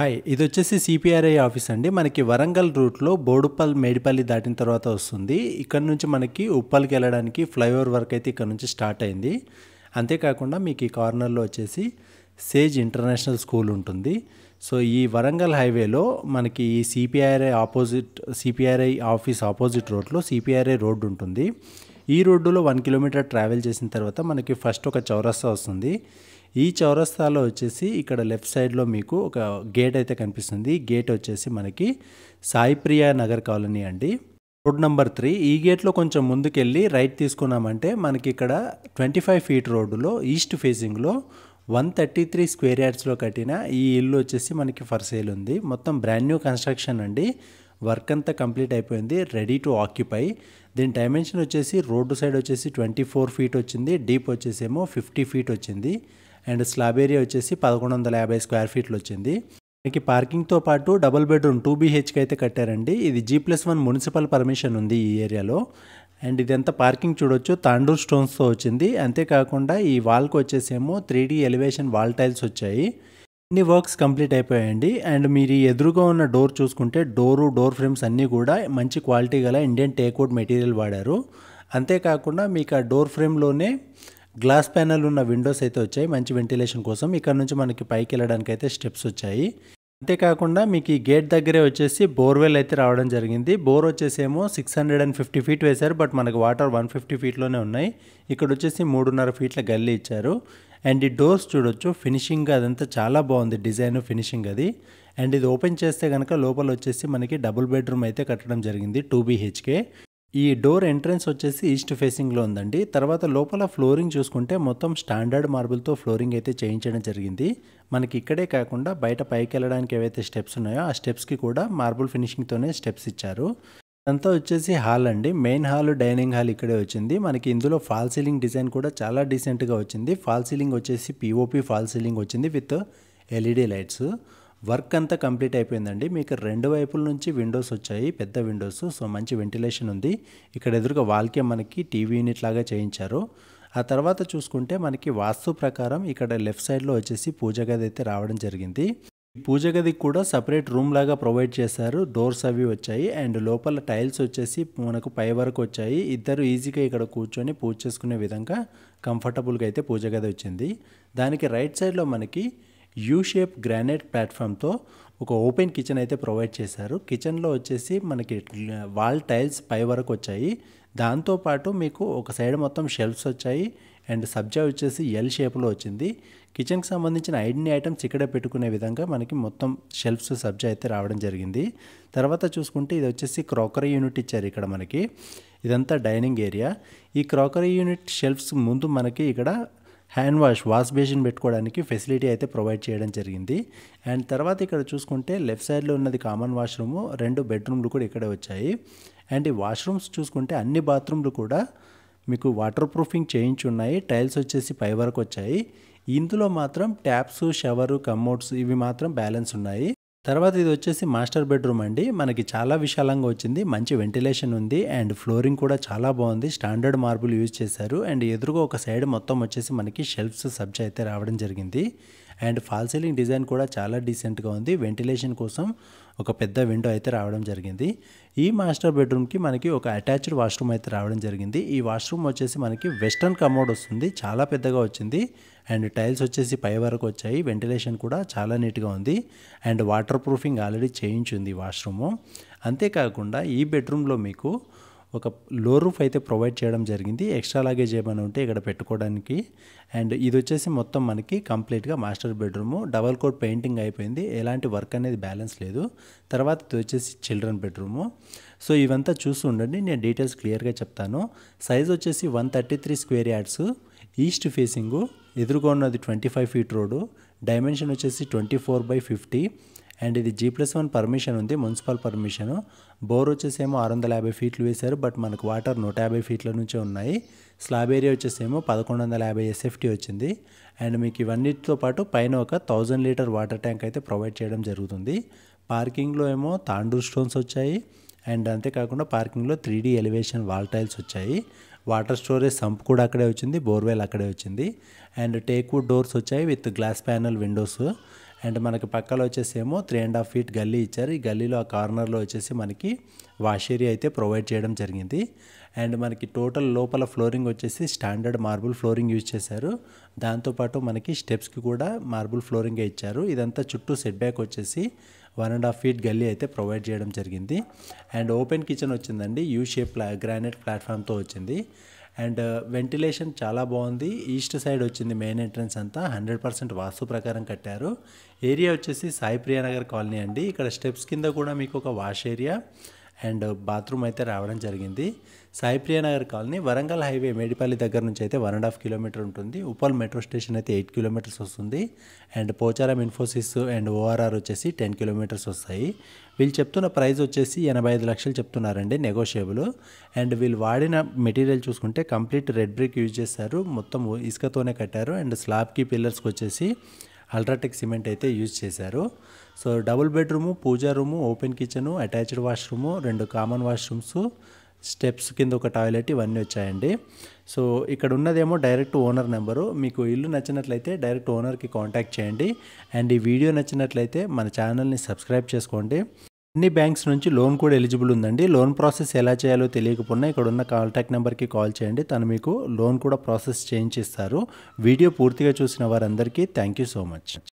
hi ఇది వచ్చేసి CPRI office అండి మనకి వరంగల్ రూట్లో బోడుపల్ మేడిపల్లి దాటిన తర్వాత వస్తుంది ఇక్కడ నుంచి మనకి ఉప్పల్కి వెళ్ళడానికి ఫ్లైఓవర్ వర్క్ అయితే ఇక్కడ నుంచి స్టార్ట్ అయింది అంతేకాకుండా మీకు ఈ కార్నర్లో వచ్చేసి సేజ్ ఇంటర్నేషనల్ స్కూల్ ఉంటుంది సో ఈ వరంగల్ హైవేలో మనకి ఈ CPRI opposite CPRI office opposite రోడ్లో సిపిఆర్ఐ రోడ్డు ఉంటుంది ఈ రోడ్డులో వన్ కిలోమీటర్ ట్రావెల్ చేసిన తర్వాత మనకి ఫస్ట్ ఒక చౌరస్తా వస్తుంది ఈ చౌరస్తాలో వచ్చేసి ఇక్కడ లెఫ్ట్ సైడ్లో మీకు ఒక గేట్ అయితే కనిపిస్తుంది గేట్ వచ్చేసి మనకి సాయిప్రియ నగర్ కాలనీ అండి రోడ్ నెంబర్ త్రీ ఈ గేట్లో కొంచెం ముందుకెళ్ళి రైట్ తీసుకున్నామంటే మనకి ఇక్కడ ట్వంటీ ఫైవ్ ఫీట్ రోడ్డులో ఈస్ట్ ఫేసింగ్లో వన్ థర్టీ త్రీ స్క్వేర్ యార్డ్స్లో కట్టిన ఈ ఇల్లు వచ్చేసి మనకి ఫర్ సేల్ ఉంది మొత్తం బ్రాండ్ న్యూ కన్స్ట్రక్షన్ అండి వర్క్ అంతా కంప్లీట్ అయిపోయింది రెడీ టు ఆక్యుపై దీని డైమెన్షన్ వచ్చేసి రోడ్డు సైడ్ వచ్చేసి ట్వంటీ ఫోర్ ఫీట్ వచ్చింది డీప్ వచ్చేసేమో ఫిఫ్టీ ఫీట్ వచ్చింది అండ్ స్లాబ్ ఏరియా వచ్చేసి పదకొండు వందల యాభై స్క్వేర్ ఫీట్లు వచ్చింది మనకి పార్కింగ్తో పాటు డబుల్ బెడ్రూమ్ టూ బీహెచ్కి అయితే కట్టారండి ఇది G plus one municipal permission ఉంది ఈ ఏరియాలో అండ్ ఇదంతా పార్కింగ్ చూడొచ్చు తాండూర్ స్టోన్స్తో వచ్చింది అంతేకాకుండా ఈ వాల్కి వచ్చేసేమో three D elevation wall tiles వచ్చాయి అన్ని వర్క్స్ కంప్లీట్ అయిపోయాయండి అండ్ మీరు ఎదురుగా ఉన్న డోర్ చూసుకుంటే డోరు డోర్ ఫ్రేమ్స్ అన్నీ కూడా మంచి క్వాలిటీ గల ఇండియన్ టేక్అవుట్ మెటీరియల్ వాడారు అంతేకాకుండా మీకు ఆ డోర్ ఫ్రేమ్లోనే గ్లాస్ ప్యానల్ ఉన్న విండోస్ అయితే వచ్చాయి మంచి వెంటిలేషన్ కోసం ఇక్కడ నుంచి మనకి పైకి వెళ్ళడానికి అయితే స్టెప్స్ వచ్చాయి అంతేకాకుండా మీకు ఈ గేట్ దగ్గరే వచ్చేసి బోర్వెల్ అయితే రావడం జరిగింది బోర్ వచ్చేసేమో six hundred and fifty feet వేశారు బట్ మనకు వాటర్ వన్ ఫిఫ్టీ ఫీట్లోనే ఉన్నాయి ఇక్కడ వచ్చేసి మూడున్నర ఫీట్ల గల్లీ ఇచ్చారు అండ్ ఈ డోర్స్ చూడొచ్చు ఫినిషింగ్ అదంతా చాలా బాగుంది డిజైన్ ఫినిషింగ్ అది అండ్ ఇది ఓపెన్ చేస్తే కనుక లోపల వచ్చేసి మనకి డబుల్ బెడ్రూమ్ అయితే కట్టడం జరిగింది టూ బీహెచ్కే ఈ డోర్ ఎంట్రన్స్ వచ్చేసి ఈస్ట్ ఫేసింగ్లో ఉందండి తర్వాత లోపల ఫ్లోరింగ్ చూసుకుంటే మొత్తం స్టాండర్డ్ మార్బుల్తో ఫ్లోరింగ్ అయితే చేయించడం జరిగింది మనకి ఇక్కడే కాకుండా బయట పైకి వెళ్ళడానికి ఏవైతే స్టెప్స్ ఉన్నాయో ఆ స్టెప్స్కి కూడా మార్బుల్ ఫినిషింగ్తోనే స్టెప్స్ ఇచ్చారు అంతా వచ్చేసి హాల్ అండి మెయిన్ హాల్ డైనింగ్ హాల్ ఇక్కడే వచ్చింది మనకి ఇందులో ఫాల్ సీలింగ్ డిజైన్ కూడా చాలా డీసెంట్గా వచ్చింది ఫాల్ సీలింగ్ వచ్చేసి పిఓపి ఫాల్ సీలింగ్ వచ్చింది విత్ ఎల్ఈడి లైట్స్ వర్క్ అంతా కంప్లీట్ అయిపోయిందండి మీకు రెండు వైపుల నుంచి విండోస్ వచ్చాయి పెద్ద విండోస్ సో మంచి వెంటిలేషన్ ఉంది ఇక్కడ ఎదురుగా వాల్కే మనకి టీవీ యూనిట్ లాగా చేయించారు ఆ తర్వాత చూసుకుంటే మనకి వాస్తు ప్రకారం ఇక్కడ లెఫ్ట్ సైడ్లో వచ్చేసి పూజ గది అయితే రావడం జరిగింది పూజ గదికి కూడా సపరేట్ రూమ్ లాగా ప్రొవైడ్ చేశారు డోర్స్ అవి వచ్చాయి అండ్ లోపల టైల్స్ వచ్చేసి మనకు పై వరకు వచ్చాయి ఇద్దరు ఈజీగా ఇక్కడ కూర్చొని పూజ చేసుకునే విధంగా కంఫర్టబుల్గా అయితే పూజ గది వచ్చింది దానికి రైట్ సైడ్లో మనకి యూ షేప్ గ్రానైట్ ప్లాట్ఫామ్తో ఒక ఓపెన్ కిచెన్ అయితే ప్రొవైడ్ చేశారు కిచెన్లో వచ్చేసి మనకి వాల్ టైల్స్ పై వరకు వచ్చాయి దాంతోపాటు మీకు ఒక సైడ్ మొత్తం షెల్ఫ్స్ వచ్చాయి అండ్ సబ్జా వచ్చేసి ఎల్ షేప్లో వచ్చింది కిచెన్కి సంబంధించిన ఐడిని ఐటమ్స్ ఇక్కడే పెట్టుకునే విధంగా మనకి మొత్తం షెల్ఫ్స్ సబ్జా అయితే రావడం జరిగింది తర్వాత చూసుకుంటే ఇది వచ్చేసి క్రోకరీ యూనిట్ ఇచ్చారు ఇక్కడ మనకి ఇదంతా డైనింగ్ ఏరియా ఈ క్రాకరీ యూనిట్ షెల్ఫ్స్ ముందు మనకి ఇక్కడ హ్యాండ్ వాష్ వాష్ బేసిన్ పెట్టుకోవడానికి ఫెసిలిటీ అయితే ప్రొవైడ్ చేయడం జరిగింది అండ్ తర్వాత ఇక్కడ చూసుకుంటే లెఫ్ట్ సైడ్లో ఉన్నది కామన్ వాష్రూమ్ రెండు బెడ్రూమ్లు కూడా ఇక్కడే వచ్చాయి అండ్ ఈ వాష్రూమ్స్ చూసుకుంటే అన్ని బాత్రూమ్లు కూడా మీకు వాటర్ ప్రూఫింగ్ చేయించి ఉన్నాయి టైల్స్ వచ్చేసి పై వరకు వచ్చాయి ఇందులో మాత్రం ట్యాప్స్ షవరు కమ్మోట్స్ ఇవి మాత్రం బ్యాలెన్స్ ఉన్నాయి తర్వాత ఇది వచ్చేసి మాస్టర్ బెడ్రూమ్ అండి మనకి చాలా విశాలంగా వచ్చింది మంచి వెంటిలేషన్ ఉంది అండ్ ఫ్లోరింగ్ కూడా చాలా బాగుంది స్టాండర్డ్ మార్బుల్ యూజ్ చేశారు అండ్ ఎదురుగా ఒక సైడ్ మొత్తం వచ్చేసి మనకి షెల్ఫ్స్ సబ్జా అయితే రావడం జరిగింది అండ్ ఫాల్ సీలింగ్ డిజైన్ కూడా చాలా డీసెంట్గా ఉంది వెంటిలేషన్ కోసం ఒక పెద్ద విండో అయితే రావడం జరిగింది ఈ మాస్టర్ బెడ్రూమ్కి మనకి ఒక అటాచ్డ్ వాష్రూమ్ అయితే రావడం జరిగింది ఈ వాష్రూమ్ వచ్చేసి మనకి వెస్టర్న్ కమోడ్ వస్తుంది చాలా పెద్దగా వచ్చింది అండ్ టైల్స్ వచ్చేసి పై వరకు వచ్చాయి వెంటిలేషన్ కూడా చాలా నీట్గా ఉంది అండ్ వాటర్ ప్రూఫింగ్ ఆల్రెడీ చేయించింది వాష్రూము అంతేకాకుండా ఈ బెడ్రూమ్లో మీకు ఒక లో రూఫ్ అయితే ప్రొవైడ్ చేయడం జరిగింది ఎక్స్ట్రా లాగేజ్ ఏమైనా ఉంటే ఇక్కడ పెట్టుకోవడానికి అండ్ ఇది వచ్చేసి మొత్తం మనకి కంప్లీట్గా master bedroom double coat painting అయిపోయింది ఎలాంటి వర్క్ అనేది బ్యాలెన్స్ లేదు తర్వాత ఇది వచ్చేసి చిల్డ్రన్ బెడ్రూము సో ఇవంతా చూసి ఉండండి నేను డీటెయిల్స్ క్లియర్గా చెప్తాను సైజ్ వచ్చేసి one thirty three square yards east facing ఎదురుగా ఉన్నది twenty five feet road dimension వచ్చేసి twenty four by fifty and ఇది జీ ప్లస్ వన్ పర్మిషన్ ఉంది మున్సిపల్ పర్మిషను బోర్ వచ్చేసేమో ఆరు వందల యాభై ఫీట్లు వేశారు బట్ మనకు వాటర్ నూట యాభై ఫీట్ల నుంచే ఉన్నాయి స్లాబ్ ఏరియా వచ్చేసేమో పదకొండు వందల యాభై ఎస్ఎఫ్టీ వచ్చింది అండ్ మీకు ఇవన్నిటితో పాటు పైన ఒక థౌజండ్ లీటర్ వాటర్ ట్యాంక్ అయితే ప్రొవైడ్ చేయడం జరుగుతుంది పార్కింగ్లో ఏమో తాండూర్ స్టోన్స్ వచ్చాయి అండ్ అంతేకాకుండా పార్కింగ్లో three D elevation wall tiles వచ్చాయి వాటర్ స్టోరేజ్ సంప్ కూడా అక్కడే వచ్చింది బోర్వెల్ అక్కడే వచ్చింది అండ్ టేక్వుడ్ డోర్స్ వచ్చాయి with glass panel windows and మనకి పక్కలో వచ్చేసేమో త్రీ అండ్ హాఫ్ ఫీట్ గల్లీ ఇచ్చారు ఈ గల్లీలో ఆ కార్నర్లో వచ్చేసి మనకి వాష్ ఏరియా అయితే ప్రొవైడ్ చేయడం జరిగింది అండ్ మనకి టోటల్ లోపల ఫ్లోరింగ్ వచ్చేసి స్టాండర్డ్ మార్బుల్ ఫ్లోరింగ్ యూజ్ చేశారు దాంతోపాటు మనకి స్టెప్స్కి కూడా మార్బుల్ ఫ్లోరింగే ఇచ్చారు ఇదంతా చుట్టూ సెట్ బ్యాక్ వచ్చేసి వన్ అండ్ హాఫ్ ఫీట్ గల్లీ అయితే ప్రొవైడ్ చేయడం జరిగింది అండ్ ఓపెన్ కిచెన్ వచ్చిందండి యూ షేప్ ప్లా గ్రానైట్ ప్లాట్ఫామ్తో వచ్చింది అండ్ వెంటిలేషన్ uh, చాలా బాగుంది ఈస్ట్ సైడ్ వచ్చింది మెయిన్ ఎంట్రన్స్ అంతా హండ్రెడ్ పర్సెంట్ వాస్తు ప్రకారం కట్టారు ఏరియా వచ్చేసి సాయి ప్రియానగర్ కాలనీ అండి ఇక్కడ స్టెప్స్ కింద కూడా మీకు ఒక వాష్ ఏరియా అండ్ బాత్రూమ్ అయితే రావడం జరిగింది నగర్ కాలనీ వరంగల్ హైవే మేడిపల్లి దగ్గర నుంచి అయితే వన్ అండ్ హాఫ్ కిలోమీటర్ ఉంటుంది ఉపాల్ మెట్రో స్టేషన్ అయితే ఎయిట్ కిలోమీటర్స్ వస్తుంది and Pocharam Infosys and ORR వచ్చేసి టెన్ కిలోమీటర్స్ వస్తాయి వీళ్ళు చెప్తున్న ప్రైస్ వచ్చేసి ఎనభై ఐదు లక్షలు చెప్తున్నారండి నెగోషియబుల్ అండ్ వీళ్ళు వాడిన మెటీరియల్ చూసుకుంటే కంప్లీట్ రెడ్ బ్రిక్ యూజ్ చేశారు మొత్తం ఇసుకతోనే కట్టారు అండ్ స్లాబ్కి పిల్లర్స్కి వచ్చేసి అల్ట్రాటెక్ సిమెంట్ అయితే యూజ్ చేశారు so double bedroom pooja room open kitchen attached washroom రెండు కామన్ వాష్రూమ్స్ స్టెప్స్ కింద ఒక టాయిలెట్ ఇవన్నీ వచ్చాయండి సో ఇక్కడ ఉన్నదేమో డైరెక్ట్ ఓనర్ నెంబరు మీకు ఇల్లు నచ్చినట్లయితే డైరెక్ట్ ఓనర్కి కాంటాక్ట్ చేయండి అండ్ ఈ వీడియో నచ్చినట్లయితే మన ఛానల్ని సబ్స్క్రైబ్ చేసుకోండి అన్ని బ్యాంక్స్ నుంచి లోన్ కూడా ఎలిజిబుల్ ఉందండి లోన్ ప్రాసెస్ ఎలా చేయాలో తెలియకపోయినా ఇక్కడ ఉన్న కాంటాక్ట్ నెంబర్కి కాల్ చేయండి తను మీకు లోన్ కూడా ప్రాసెస్ చేయించిస్తారు వీడియో పూర్తిగా చూసిన వారందరికీ థ్యాంక్ యూ సో మచ్